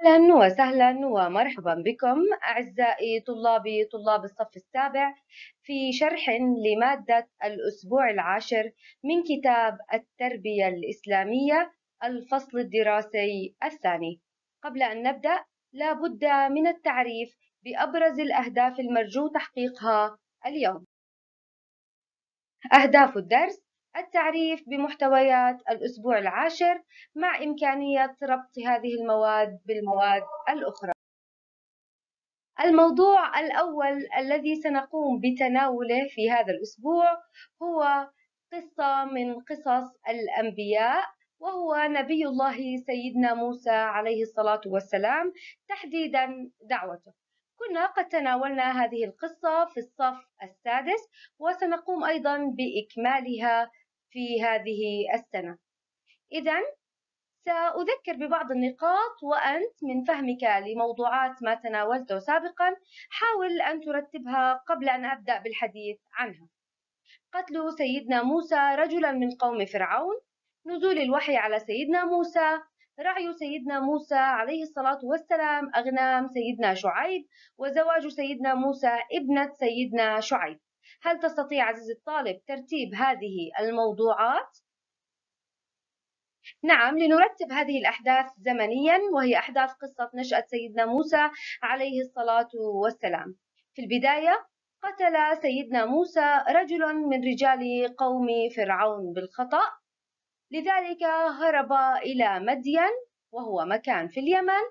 أهلا وسهلا ومرحبا بكم أعزائي طلابي طلاب الصف السابع في شرح لمادة الأسبوع العاشر من كتاب التربية الإسلامية الفصل الدراسي الثاني قبل أن نبدأ لابد من التعريف بأبرز الأهداف المرجو تحقيقها اليوم أهداف الدرس التعريف بمحتويات الأسبوع العاشر مع إمكانية ربط هذه المواد بالمواد الأخرى. الموضوع الأول الذي سنقوم بتناوله في هذا الأسبوع هو قصة من قصص الأنبياء وهو نبي الله سيدنا موسى عليه الصلاة والسلام تحديدا دعوته كنا قد تناولنا هذه القصة في الصف السادس وسنقوم أيضا بإكمالها في هذه السنة إذا سأذكر ببعض النقاط وأنت من فهمك لموضوعات ما تناولته سابقا حاول أن ترتبها قبل أن أبدأ بالحديث عنها قتل سيدنا موسى رجلا من قوم فرعون نزول الوحي على سيدنا موسى رعي سيدنا موسى عليه الصلاة والسلام أغنام سيدنا شعيب وزواج سيدنا موسى ابنة سيدنا شعيب هل تستطيع عزيزي الطالب ترتيب هذه الموضوعات؟ نعم لنرتب هذه الأحداث زمنيا وهي أحداث قصة نشأة سيدنا موسى عليه الصلاة والسلام في البداية قتل سيدنا موسى رجل من رجال قوم فرعون بالخطأ لذلك هرب إلى مدين وهو مكان في اليمن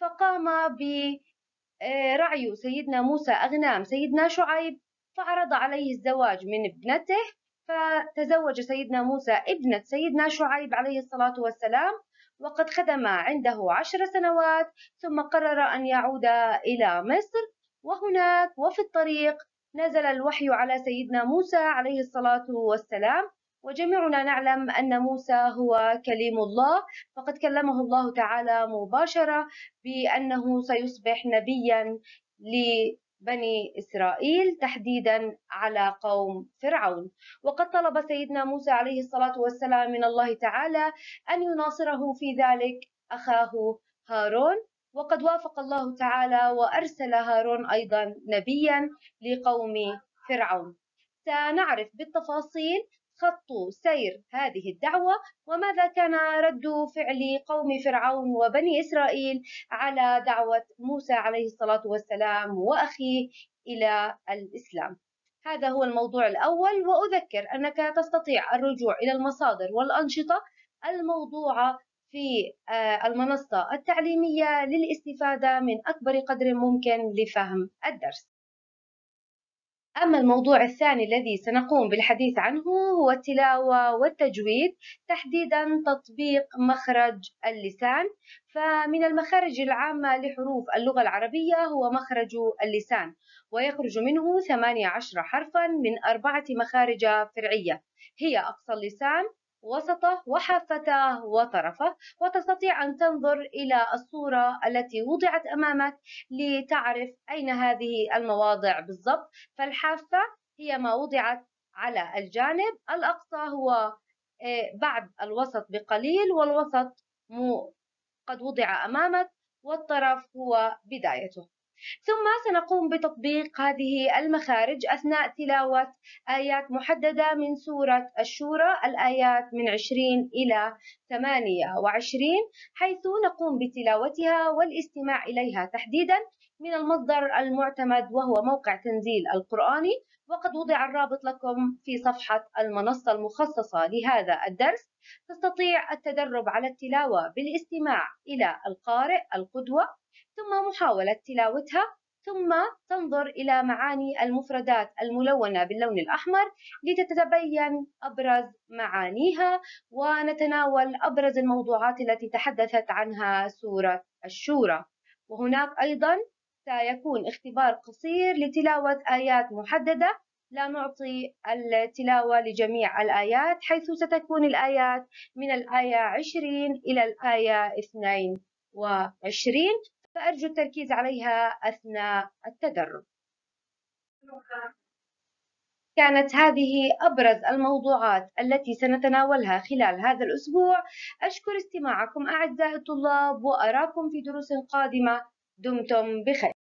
فقام برعي سيدنا موسى أغنام سيدنا شعيب فعرض عليه الزواج من ابنته فتزوج سيدنا موسى ابنة سيدنا شعيب عليه الصلاة والسلام وقد خدم عنده عشر سنوات ثم قرر أن يعود إلى مصر وهناك وفي الطريق نزل الوحي على سيدنا موسى عليه الصلاة والسلام وجميعنا نعلم أن موسى هو كليم الله فقد كلمه الله تعالى مباشرة بأنه سيصبح نبيا بني إسرائيل تحديدا على قوم فرعون وقد طلب سيدنا موسى عليه الصلاة والسلام من الله تعالى أن يناصره في ذلك أخاه هارون وقد وافق الله تعالى وأرسل هارون أيضا نبيا لقوم فرعون سنعرف بالتفاصيل خط سير هذه الدعوة وماذا كان رد فعل قوم فرعون وبني إسرائيل على دعوة موسى عليه الصلاة والسلام وأخيه إلى الإسلام هذا هو الموضوع الأول وأذكر أنك تستطيع الرجوع إلى المصادر والأنشطة الموضوعة في آه، المنصة التعليمية للاستفادة من أكبر قدر ممكن لفهم الدرس أما الموضوع الثاني الذي سنقوم بالحديث عنه هو التلاوة والتجويد تحديدا تطبيق مخرج اللسان فمن المخارج العامة لحروف اللغة العربية هو مخرج اللسان ويخرج منه 18 حرفا من أربعة مخارج فرعية هي أقصى اللسان وسطه وحافتاه وطرفه وتستطيع أن تنظر إلى الصورة التي وضعت أمامك لتعرف أين هذه المواضع بالضبط فالحافة هي ما وضعت على الجانب الأقصى هو آه، بعد الوسط بقليل والوسط قد وضع أمامك والطرف هو بدايته ثم سنقوم بتطبيق هذه المخارج أثناء تلاوة آيات محددة من سورة الشورى الآيات من 20 إلى 28 حيث نقوم بتلاوتها والاستماع إليها تحديدا من المصدر المعتمد وهو موقع تنزيل القرآني وقد وضع الرابط لكم في صفحة المنصة المخصصة لهذا الدرس تستطيع التدرب على التلاوة بالاستماع إلى القارئ القدوة ثم محاولة تلاوتها ثم تنظر إلى معاني المفردات الملونة باللون الأحمر لتتبين أبرز معانيها ونتناول أبرز الموضوعات التي تحدثت عنها سورة الشورى وهناك أيضا سيكون اختبار قصير لتلاوة آيات محددة لا نعطي التلاوة لجميع الآيات حيث ستكون الآيات من الآية 20 إلى الآية 22 فأرجو التركيز عليها أثناء التدرب كانت هذه أبرز الموضوعات التي سنتناولها خلال هذا الأسبوع أشكر استماعكم أعزائي الطلاب وأراكم في دروس قادمة دمتم بخير